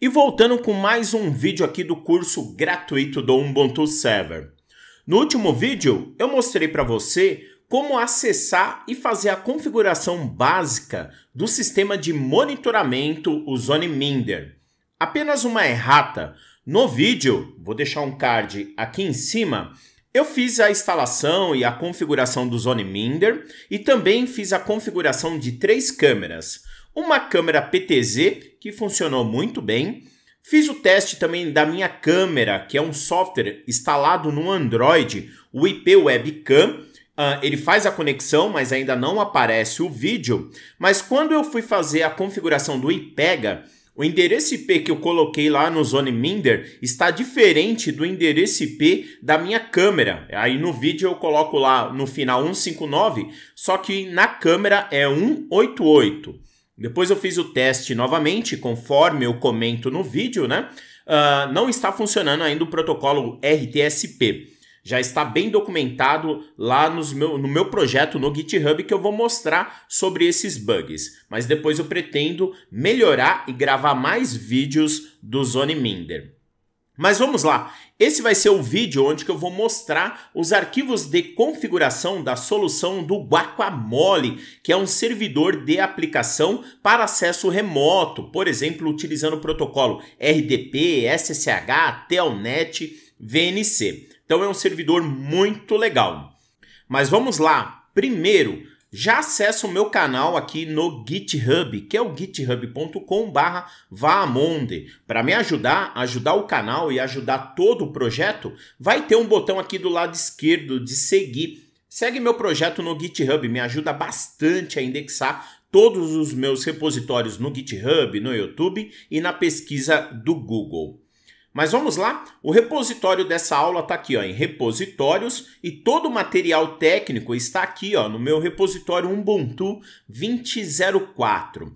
E voltando com mais um vídeo aqui do curso gratuito do Ubuntu Server. No último vídeo, eu mostrei para você como acessar e fazer a configuração básica do sistema de monitoramento, o Zone Minder. Apenas uma errata. No vídeo, vou deixar um card aqui em cima, eu fiz a instalação e a configuração do Zone Minder e também fiz a configuração de três câmeras uma câmera PTZ que funcionou muito bem. Fiz o teste também da minha câmera, que é um software instalado no Android, o IP Webcam. Uh, ele faz a conexão, mas ainda não aparece o vídeo. Mas quando eu fui fazer a configuração do IPEGA, o endereço IP que eu coloquei lá no Zone Minder está diferente do endereço IP da minha câmera. Aí no vídeo eu coloco lá no final 159, só que na câmera é 188. Depois eu fiz o teste novamente, conforme eu comento no vídeo, né? Uh, não está funcionando ainda o protocolo RTSP. Já está bem documentado lá meu, no meu projeto no GitHub que eu vou mostrar sobre esses bugs. Mas depois eu pretendo melhorar e gravar mais vídeos do Zone Minder. Mas vamos lá, esse vai ser o vídeo onde que eu vou mostrar os arquivos de configuração da solução do Guacamole, que é um servidor de aplicação para acesso remoto, por exemplo, utilizando o protocolo RDP, SSH, Telnet, VNC. Então é um servidor muito legal. Mas vamos lá, primeiro já acessa o meu canal aqui no GitHub, que é o githubcom vaamonde. Para me ajudar, ajudar o canal e ajudar todo o projeto, vai ter um botão aqui do lado esquerdo de seguir. Segue meu projeto no GitHub, me ajuda bastante a indexar todos os meus repositórios no GitHub, no YouTube e na pesquisa do Google. Mas vamos lá? O repositório dessa aula está aqui ó, em repositórios e todo o material técnico está aqui ó, no meu repositório Ubuntu 2004.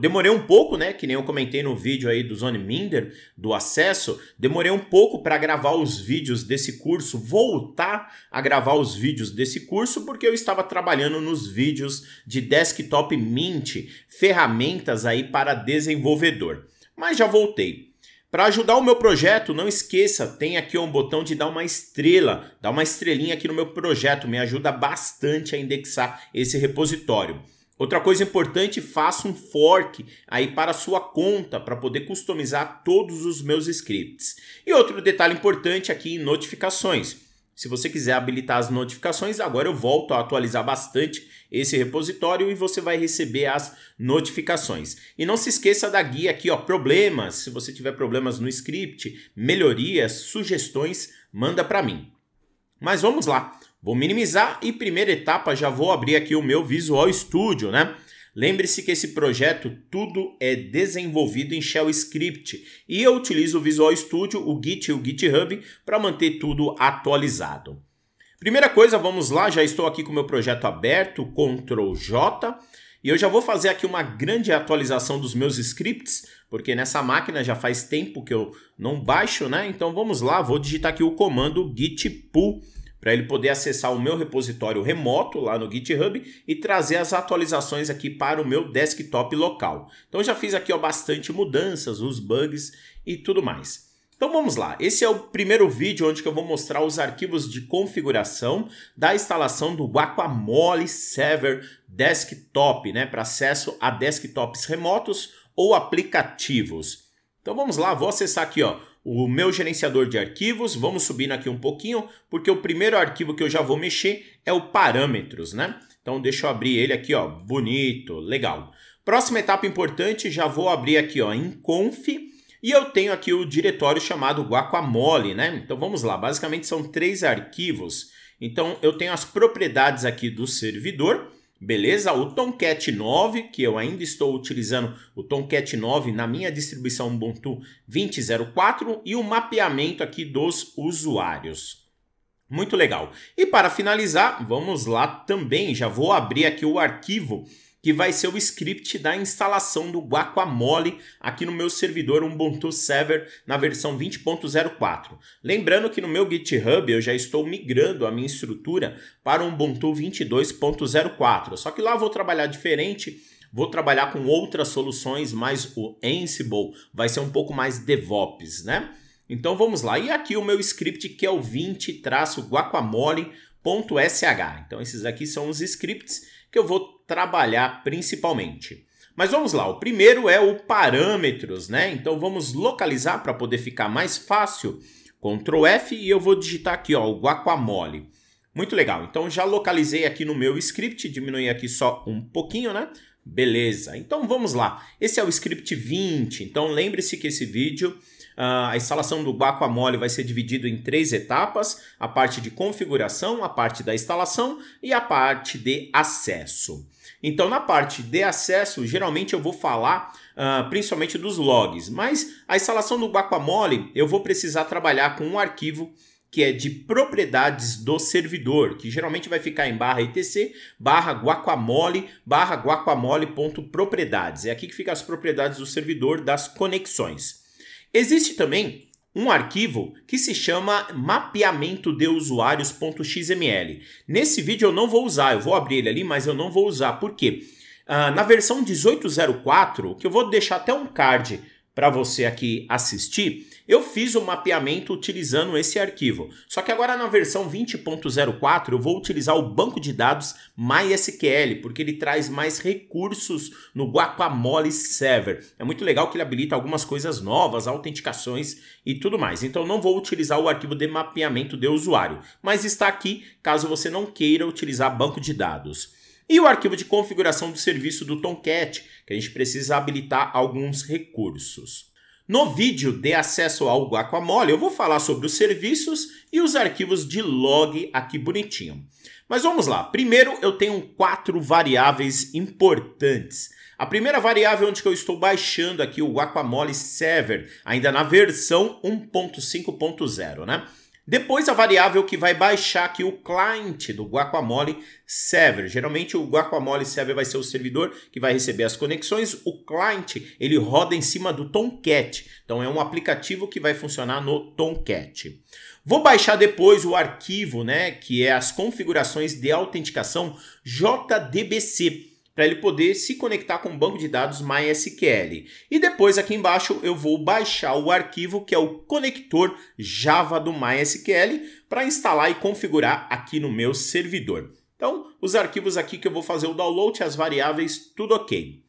Demorei um pouco, né? Que nem eu comentei no vídeo aí do Zone Minder, do acesso. Demorei um pouco para gravar os vídeos desse curso, voltar a gravar os vídeos desse curso, porque eu estava trabalhando nos vídeos de desktop Mint, ferramentas aí para desenvolvedor. Mas já voltei. Para ajudar o meu projeto, não esqueça, tem aqui um botão de dar uma estrela, dá uma estrelinha aqui no meu projeto, me ajuda bastante a indexar esse repositório. Outra coisa importante, faça um fork aí para a sua conta para poder customizar todos os meus scripts. E outro detalhe importante aqui, notificações. Se você quiser habilitar as notificações, agora eu volto a atualizar bastante esse repositório e você vai receber as notificações. E não se esqueça da guia aqui, ó, problemas, se você tiver problemas no script, melhorias, sugestões, manda para mim. Mas vamos lá. Vou minimizar e primeira etapa já vou abrir aqui o meu Visual Studio, né? Lembre-se que esse projeto tudo é desenvolvido em Shell Script e eu utilizo o Visual Studio, o Git e o GitHub para manter tudo atualizado. Primeira coisa, vamos lá, já estou aqui com o meu projeto aberto, Ctrl J, e eu já vou fazer aqui uma grande atualização dos meus scripts, porque nessa máquina já faz tempo que eu não baixo, né? Então vamos lá, vou digitar aqui o comando git pull para ele poder acessar o meu repositório remoto lá no GitHub e trazer as atualizações aqui para o meu desktop local. Então já fiz aqui ó, bastante mudanças, os bugs e tudo mais. Então vamos lá, esse é o primeiro vídeo onde eu vou mostrar os arquivos de configuração da instalação do Guacamole Server Desktop, né, para acesso a desktops remotos ou aplicativos. Então vamos lá, vou acessar aqui ó, o meu gerenciador de arquivos, vamos subindo aqui um pouquinho, porque o primeiro arquivo que eu já vou mexer é o parâmetros, né? Então deixa eu abrir ele aqui, ó, bonito, legal. Próxima etapa importante, já vou abrir aqui, ó, em conf, e eu tenho aqui o diretório chamado guacamole, né? Então vamos lá, basicamente são três arquivos. Então eu tenho as propriedades aqui do servidor, Beleza? O Tomcat 9, que eu ainda estou utilizando o Tomcat 9 na minha distribuição Ubuntu 20.04 e o mapeamento aqui dos usuários. Muito legal. E para finalizar, vamos lá também, já vou abrir aqui o arquivo que vai ser o script da instalação do Guacamole aqui no meu servidor Ubuntu Server na versão 20.04. Lembrando que no meu GitHub eu já estou migrando a minha estrutura para um Ubuntu 22.04, só que lá vou trabalhar diferente Vou trabalhar com outras soluções, mas o Ansible vai ser um pouco mais DevOps, né? Então vamos lá. E aqui o meu script que é o 20-guacamole.sh. Então esses aqui são os scripts que eu vou trabalhar principalmente. Mas vamos lá, o primeiro é o parâmetros, né? Então vamos localizar para poder ficar mais fácil. Ctrl F e eu vou digitar aqui ó, o guacamole. Muito legal, então já localizei aqui no meu script, diminui aqui só um pouquinho, né? Beleza, então vamos lá. Esse é o script 20, então lembre-se que esse vídeo ah, a instalação do guacamole vai ser dividido em três etapas: a parte de configuração, a parte da instalação e a parte de acesso. Então, na parte de acesso, geralmente eu vou falar uh, principalmente dos logs, mas a instalação do guacamole eu vou precisar trabalhar com um arquivo que é de propriedades do servidor, que geralmente vai ficar em barra etc, barra guacamole, barra guacamole.propriedades. É aqui que fica as propriedades do servidor das conexões. Existe também um arquivo que se chama mapeamento de usuários.xml. Nesse vídeo eu não vou usar, eu vou abrir ele ali, mas eu não vou usar, porque ah, na versão 1804, que eu vou deixar até um card para você aqui assistir, eu fiz o mapeamento utilizando esse arquivo, só que agora na versão 20.04 eu vou utilizar o banco de dados MySQL, porque ele traz mais recursos no Guacamole Server. É muito legal que ele habilita algumas coisas novas, autenticações e tudo mais. Então não vou utilizar o arquivo de mapeamento de usuário, mas está aqui caso você não queira utilizar banco de dados e o arquivo de configuração do serviço do Tomcat, que a gente precisa habilitar alguns recursos. No vídeo Dê Acesso ao Guacamole, eu vou falar sobre os serviços e os arquivos de log aqui bonitinho. Mas vamos lá. Primeiro, eu tenho quatro variáveis importantes. A primeira variável onde eu estou baixando aqui o Guacamole Server, ainda na versão 1.5.0, né? Depois a variável que vai baixar aqui o client do Guacamole Server. Geralmente o Guacamole Server vai ser o servidor que vai receber as conexões. O client ele roda em cima do Tomcat. Então é um aplicativo que vai funcionar no Tomcat. Vou baixar depois o arquivo, né, que é as configurações de autenticação JDBC para ele poder se conectar com o banco de dados MySQL. E depois aqui embaixo eu vou baixar o arquivo que é o conector Java do MySQL para instalar e configurar aqui no meu servidor. Então, os arquivos aqui que eu vou fazer o download, as variáveis, tudo ok.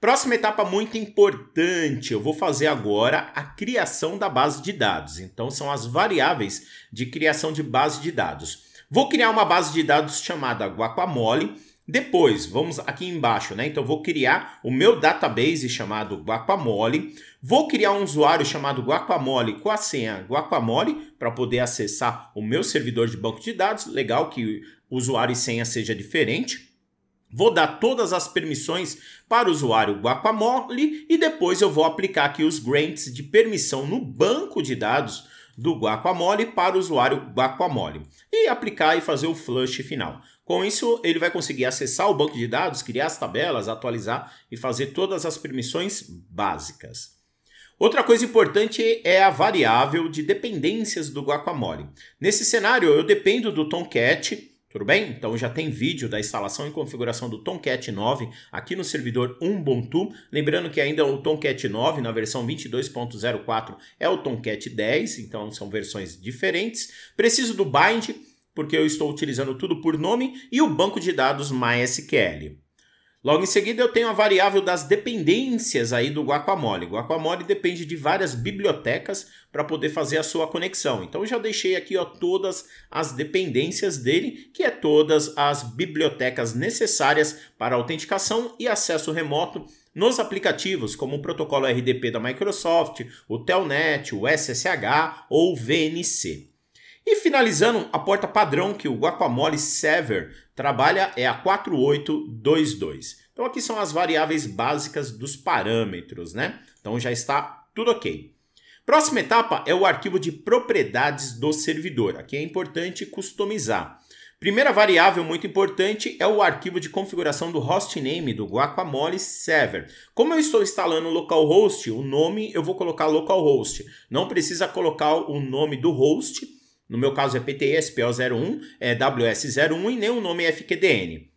Próxima etapa muito importante, eu vou fazer agora a criação da base de dados. Então, são as variáveis de criação de base de dados. Vou criar uma base de dados chamada Guacamole, depois, vamos aqui embaixo, né? Então, vou criar o meu database chamado Guacamole. Vou criar um usuário chamado Guacamole com a senha Guacamole para poder acessar o meu servidor de banco de dados. Legal que usuário e senha seja diferente. Vou dar todas as permissões para o usuário Guacamole e depois eu vou aplicar aqui os grants de permissão no banco de dados do Guacamole para o usuário Guacamole e aplicar e fazer o flush final. Com isso, ele vai conseguir acessar o banco de dados, criar as tabelas, atualizar e fazer todas as permissões básicas. Outra coisa importante é a variável de dependências do guacamole. Nesse cenário, eu dependo do Tomcat, tudo bem? Então já tem vídeo da instalação e configuração do Tomcat 9 aqui no servidor Ubuntu. Lembrando que ainda o Tomcat 9 na versão 22.04 é o Tomcat 10, é então são versões diferentes. Preciso do bind porque eu estou utilizando tudo por nome, e o banco de dados MySQL. Logo em seguida, eu tenho a variável das dependências aí do Guacamole. Guacamole depende de várias bibliotecas para poder fazer a sua conexão. Então, eu já deixei aqui ó, todas as dependências dele, que é todas as bibliotecas necessárias para autenticação e acesso remoto nos aplicativos, como o protocolo RDP da Microsoft, o Telnet, o SSH ou o VNC. E finalizando, a porta padrão que o Guacamole Sever trabalha é a 4822. Então aqui são as variáveis básicas dos parâmetros, né? Então já está tudo ok. Próxima etapa é o arquivo de propriedades do servidor. Aqui é importante customizar. Primeira variável muito importante é o arquivo de configuração do hostname do Guacamole Server. Como eu estou instalando localhost, o nome eu vou colocar localhost. Não precisa colocar o nome do host no meu caso é PTS, PO01, é WS01 e nem o nome é FQDN.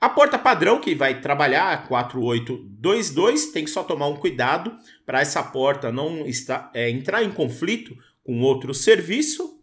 A porta padrão que vai trabalhar, 4822, tem que só tomar um cuidado para essa porta não está é, entrar em conflito com outro serviço.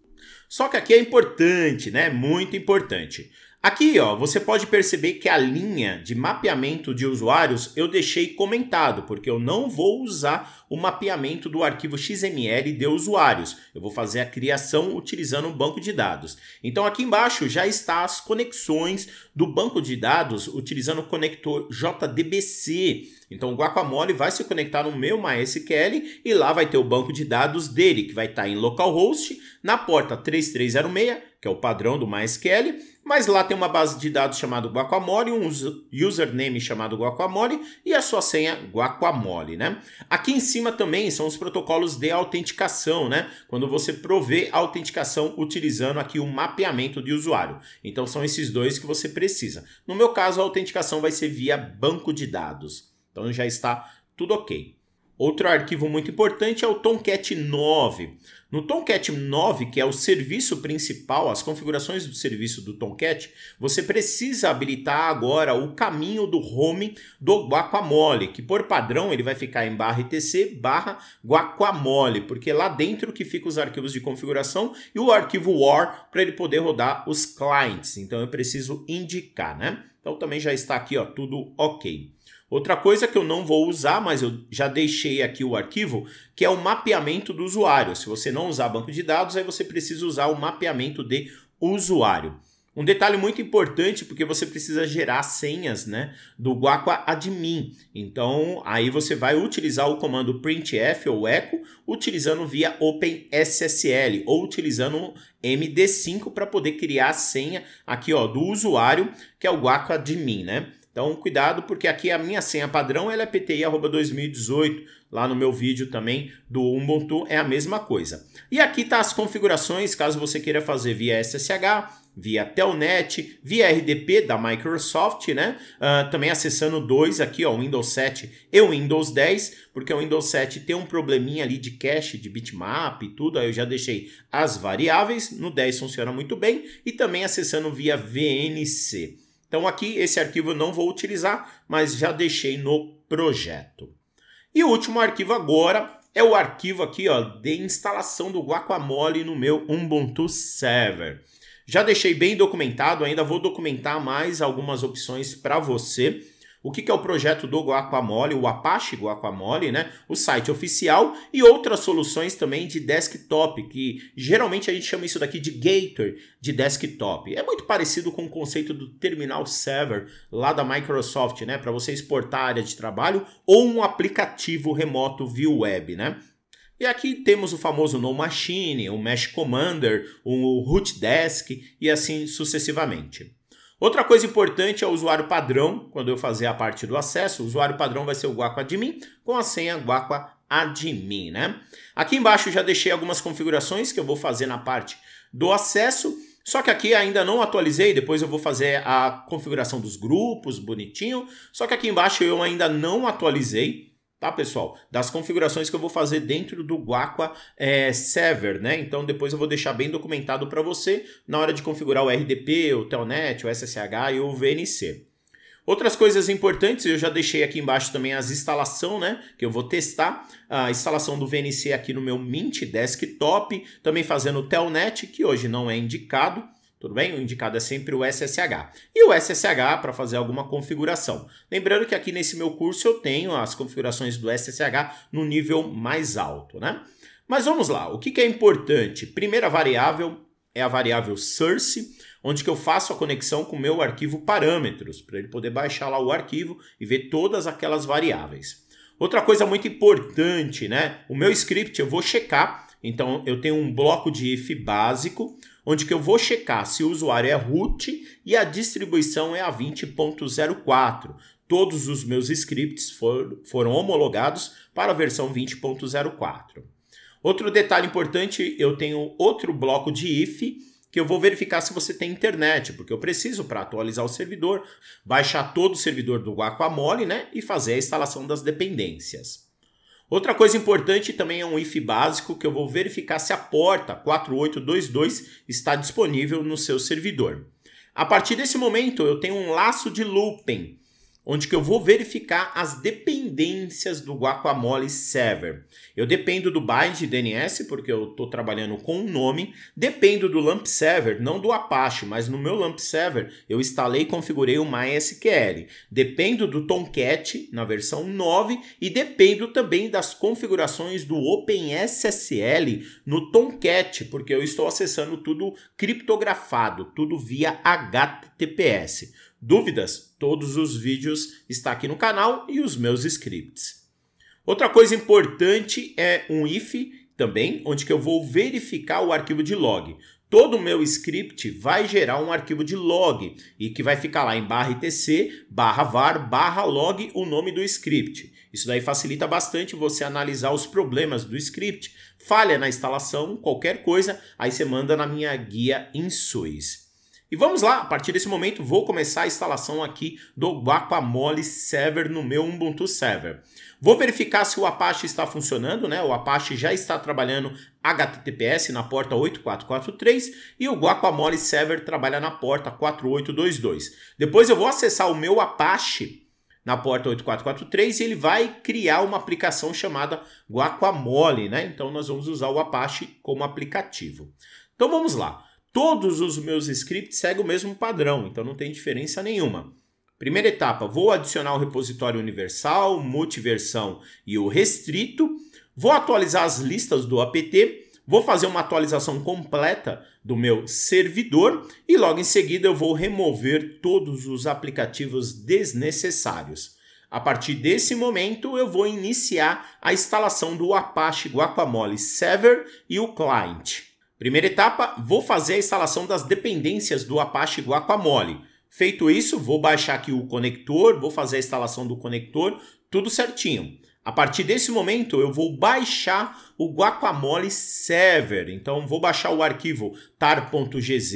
Só que aqui é importante, né? Muito importante. Aqui ó, você pode perceber que a linha de mapeamento de usuários eu deixei comentado, porque eu não vou usar o mapeamento do arquivo XML de usuários. Eu vou fazer a criação utilizando o banco de dados. Então aqui embaixo já está as conexões do banco de dados utilizando o conector JDBC. Então o Guacamole vai se conectar no meu MySQL e lá vai ter o banco de dados dele, que vai estar em localhost, na porta 3306, que é o padrão do MySQL, mas lá tem uma base de dados chamada Guacamole, um username chamado Guacamole e a sua senha Guacamole, né? Aqui em cima também são os protocolos de autenticação, né? Quando você provê a autenticação utilizando aqui o mapeamento de usuário. Então são esses dois que você precisa. No meu caso, a autenticação vai ser via banco de dados. Então já está tudo ok. Outro arquivo muito importante é o Tomcat 9. No Tomcat 9, que é o serviço principal, as configurações do serviço do Tomcat, você precisa habilitar agora o caminho do home do guacamole, que por padrão ele vai ficar em barra etc barra guacamole, porque lá dentro que ficam os arquivos de configuração e o arquivo war para ele poder rodar os clients. Então eu preciso indicar, né? Então também já está aqui, ó, tudo ok. Outra coisa que eu não vou usar, mas eu já deixei aqui o arquivo, que é o mapeamento do usuário. Se você não usar banco de dados, aí você precisa usar o mapeamento de usuário. Um detalhe muito importante, porque você precisa gerar senhas né, do Guaqua Admin. Então, aí você vai utilizar o comando printf ou echo, utilizando via OpenSSL ou utilizando MD5 para poder criar a senha aqui ó, do usuário, que é o Guaqua Admin. Né? Então, cuidado, porque aqui a minha senha padrão ela é pti.2018. Lá no meu vídeo também do Ubuntu é a mesma coisa. E aqui tá as configurações, caso você queira fazer via SSH, via Telnet, via RDP da Microsoft, né? Uh, também acessando dois aqui, ó, o Windows 7 e o Windows 10, porque o Windows 7 tem um probleminha ali de cache, de bitmap e tudo, aí eu já deixei as variáveis, no 10 funciona muito bem, e também acessando via VNC. Então aqui esse arquivo eu não vou utilizar, mas já deixei no projeto. E o último arquivo agora é o arquivo aqui ó, de instalação do Guacamole no meu Ubuntu Server. Já deixei bem documentado, ainda vou documentar mais algumas opções para você. O que, que é o projeto do Guacamole, o Apache Guacamole, né? O site oficial e outras soluções também de desktop, que geralmente a gente chama isso daqui de Gator de desktop. É muito parecido com o conceito do terminal server lá da Microsoft, né? Para você exportar a área de trabalho ou um aplicativo remoto via web, né? E aqui temos o famoso No Machine, o Mesh Commander, o Root Desk e assim sucessivamente. Outra coisa importante é o usuário padrão, quando eu fazer a parte do acesso, o usuário padrão vai ser o guacoadmin com a senha guacoadmin, né? Aqui embaixo já deixei algumas configurações que eu vou fazer na parte do acesso, só que aqui ainda não atualizei, depois eu vou fazer a configuração dos grupos, bonitinho, só que aqui embaixo eu ainda não atualizei, tá, pessoal? Das configurações que eu vou fazer dentro do Guaqua é, Server, né? Então depois eu vou deixar bem documentado para você na hora de configurar o RDP, o Telnet, o SSH e o VNC. Outras coisas importantes, eu já deixei aqui embaixo também as instalação, né? Que eu vou testar a instalação do VNC aqui no meu Mint Desktop, também fazendo o Telnet, que hoje não é indicado. Tudo bem? O indicado é sempre o SSH. E o SSH para fazer alguma configuração. Lembrando que aqui nesse meu curso eu tenho as configurações do SSH no nível mais alto, né? Mas vamos lá, o que, é importante? Primeira variável é a variável source, onde que eu faço a conexão com o meu arquivo parâmetros, para ele poder baixar lá o arquivo e ver todas aquelas variáveis. Outra coisa muito importante, né? O meu script eu vou checar, então eu tenho um bloco de if básico, onde que eu vou checar se o usuário é root e a distribuição é a 20.04. Todos os meus scripts for, foram homologados para a versão 20.04. Outro detalhe importante, eu tenho outro bloco de if que eu vou verificar se você tem internet, porque eu preciso para atualizar o servidor, baixar todo o servidor do Guacamole, né, e fazer a instalação das dependências. Outra coisa importante também é um if básico que eu vou verificar se a porta 4822 está disponível no seu servidor. A partir desse momento, eu tenho um laço de looping onde que eu vou verificar as dependências do Guacamole Server. Eu dependo do bind DNS, porque eu estou trabalhando com um nome, dependo do LAMP Server, não do Apache, mas no meu LAMP Server eu instalei e configurei o MySQL. Dependo do Tomcat na versão 9 e dependo também das configurações do OpenSSL no Tomcat, porque eu estou acessando tudo criptografado, tudo via HTTPS. Dúvidas? Todos os vídeos estão aqui no canal e os meus scripts. Outra coisa importante é um if também, onde que eu vou verificar o arquivo de log. Todo o meu script vai gerar um arquivo de log e que vai ficar lá em barra itc, barra var, barra log o nome do script. Isso daí facilita bastante você analisar os problemas do script, falha na instalação, qualquer coisa, aí você manda na minha guia em SUS. E vamos lá, a partir desse momento vou começar a instalação aqui do Guacamole Server no meu Ubuntu Server. Vou verificar se o Apache está funcionando, né? O Apache já está trabalhando HTTPS na porta 8443 e o Guacamole Server trabalha na porta 4822. Depois eu vou acessar o meu Apache na porta 8443 e ele vai criar uma aplicação chamada Guacamole, né? Então nós vamos usar o Apache como aplicativo. Então vamos lá. Todos os meus scripts seguem o mesmo padrão, então não tem diferença nenhuma. Primeira etapa, vou adicionar o repositório universal, multiversão e o restrito. Vou atualizar as listas do apt, vou fazer uma atualização completa do meu servidor e logo em seguida eu vou remover todos os aplicativos desnecessários. A partir desse momento, eu vou iniciar a instalação do Apache Guacamole Server e o cliente. Primeira etapa, vou fazer a instalação das dependências do Apache Guacamole. Feito isso, vou baixar aqui o conector, vou fazer a instalação do conector, tudo certinho. A partir desse momento, eu vou baixar o Guacamole Server. Então, vou baixar o arquivo tar.gz,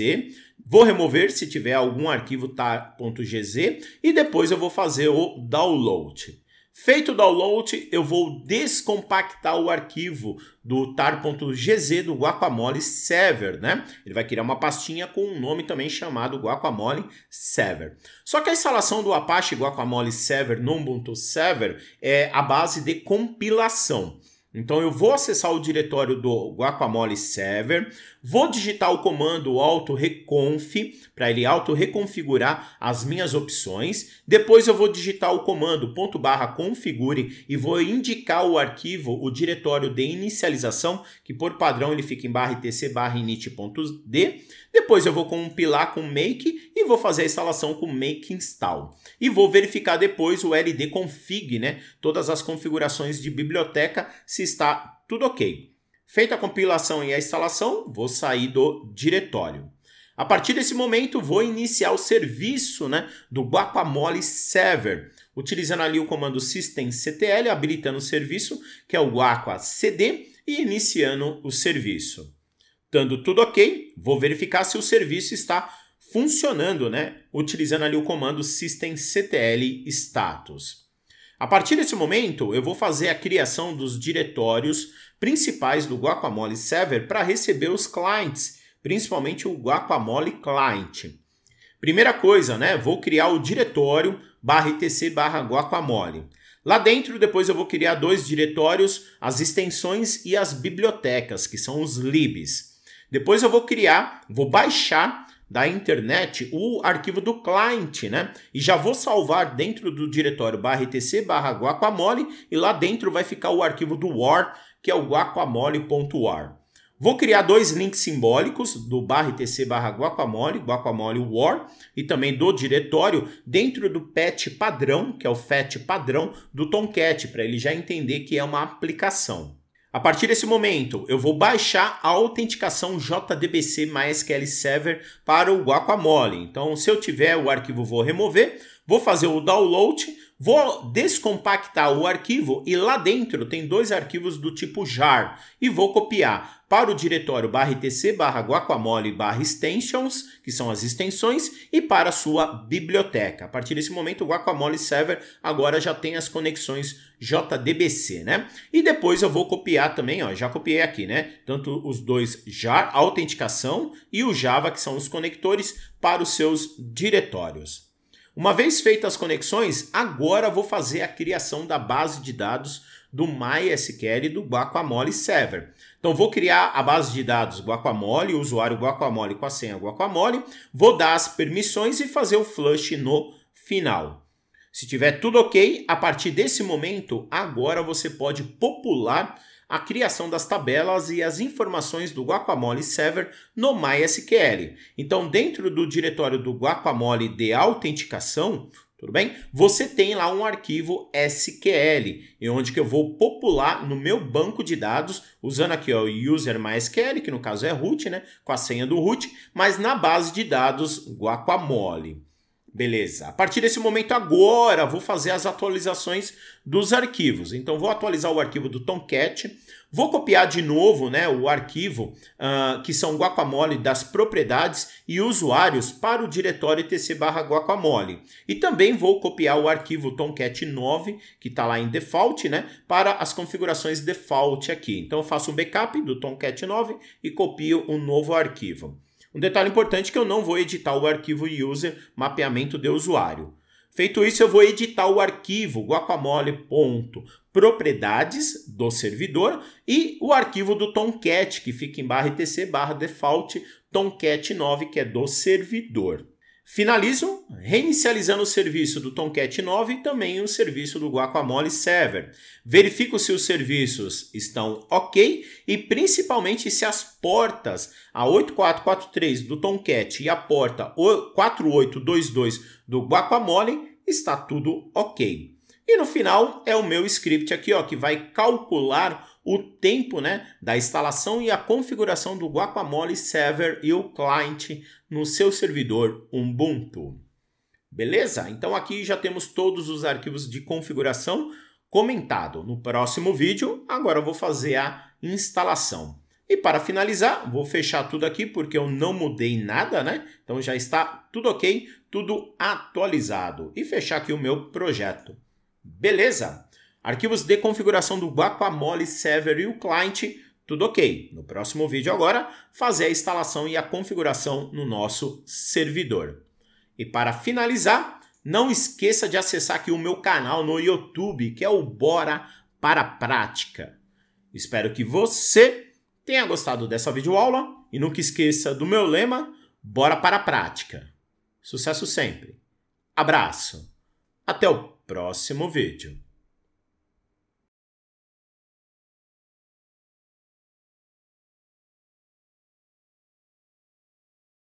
vou remover se tiver algum arquivo tar.gz e depois eu vou fazer o download. Feito o download, eu vou descompactar o arquivo do tar.gz do Guacamole Server, né? Ele vai criar uma pastinha com um nome também chamado Guacamole Server. Só que a instalação do Apache Guacamole Server no Ubuntu Server é a base de compilação. Então eu vou acessar o diretório do Guacamole Server, vou digitar o comando auto reconf para ele auto reconfigurar as minhas opções. Depois eu vou digitar o comando ponto barra configure e vou indicar o arquivo, o diretório de inicialização, que por padrão ele fica em barra itc barra init.d. Depois eu vou compilar com make vou fazer a instalação com make install. E vou verificar depois o ldconfig, né? Todas as configurações de biblioteca, se está tudo ok. Feita a compilação e a instalação, vou sair do diretório. A partir desse momento, vou iniciar o serviço né, do Guacamole Server, utilizando ali o comando systemctl, habilitando o serviço, que é o guacacd, e iniciando o serviço. Dando tudo ok, vou verificar se o serviço está funcionando, né? Utilizando ali o comando systemctl status. A partir desse momento, eu vou fazer a criação dos diretórios principais do Guacamole Server para receber os clients, principalmente o Guacamole Client. Primeira coisa, né? Vou criar o diretório barra etc barra guacamole. Lá dentro, depois eu vou criar dois diretórios, as extensões e as bibliotecas, que são os libs. Depois eu vou criar, vou baixar da internet o arquivo do cliente, né? E já vou salvar dentro do diretório barra etc barra guacamole e lá dentro vai ficar o arquivo do war, que é o guacamole.war. Vou criar dois links simbólicos do barra tc barra guacamole, guacamole war, e também do diretório dentro do pet padrão, que é o fat padrão do Tomcat, para ele já entender que é uma aplicação. A partir desse momento, eu vou baixar a autenticação JDBC MySQL Server para o Guacamole. Então, se eu tiver o arquivo, vou remover, vou fazer o download, Vou descompactar o arquivo e lá dentro tem dois arquivos do tipo jar e vou copiar para o diretório barra guacamole extensions, que são as extensões, e para a sua biblioteca. A partir desse momento, o guacamole server agora já tem as conexões JDBC, né? E depois eu vou copiar também, ó, já copiei aqui, né? Tanto os dois jar, autenticação e o Java, que são os conectores para os seus diretórios. Uma vez feitas as conexões, agora vou fazer a criação da base de dados do MySQL e do Guacamole Server. Então, vou criar a base de dados Guacamole, o usuário Guacamole com a senha Guacamole, vou dar as permissões e fazer o flush no final. Se tiver tudo ok, a partir desse momento, agora você pode popular a criação das tabelas e as informações do Guacamole Server no MySQL. Então, dentro do diretório do Guacamole de autenticação, tudo bem? Você tem lá um arquivo SQL, onde que eu vou popular no meu banco de dados, usando aqui ó, o user MySQL, que no caso é root, né, com a senha do root, mas na base de dados Guacamole. Beleza. A partir desse momento agora, vou fazer as atualizações dos arquivos. Então, vou atualizar o arquivo do Tomcat, vou copiar de novo né, o arquivo uh, que são guacamole das propriedades e usuários para o diretório tc barra guacamole. E também vou copiar o arquivo Tomcat 9, que está lá em default, né, para as configurações default aqui. Então, eu faço um backup do Tomcat 9 e copio um novo arquivo. Um detalhe importante é que eu não vou editar o arquivo user mapeamento de usuário. Feito isso, eu vou editar o arquivo guacamole.propriedades do servidor e o arquivo do Tomcat, que fica em barra etc barra default tomcat9, que é do servidor finalizo reinicializando o serviço do Tomcat 9 e também o serviço do Guacamole Server. verifico se os serviços estão ok e principalmente se as portas a 8443 do Tomcat e a porta 4822 do Guacamole está tudo ok. E no final é o meu script aqui ó, que vai calcular o tempo né, da instalação e a configuração do Guacamole Server e o client no seu servidor Ubuntu. Beleza? Então aqui já temos todos os arquivos de configuração comentado. No próximo vídeo, agora eu vou fazer a instalação. E para finalizar, vou fechar tudo aqui porque eu não mudei nada, né? Então já está tudo ok, tudo atualizado. E fechar aqui o meu projeto. Beleza? Arquivos de configuração do Guacamole Server e o cliente, tudo ok. No próximo vídeo agora, fazer a instalação e a configuração no nosso servidor. E para finalizar, não esqueça de acessar aqui o meu canal no YouTube, que é o Bora para a Prática. Espero que você tenha gostado dessa videoaula e nunca esqueça do meu lema, bora para a prática. Sucesso sempre. Abraço. Até o próximo vídeo.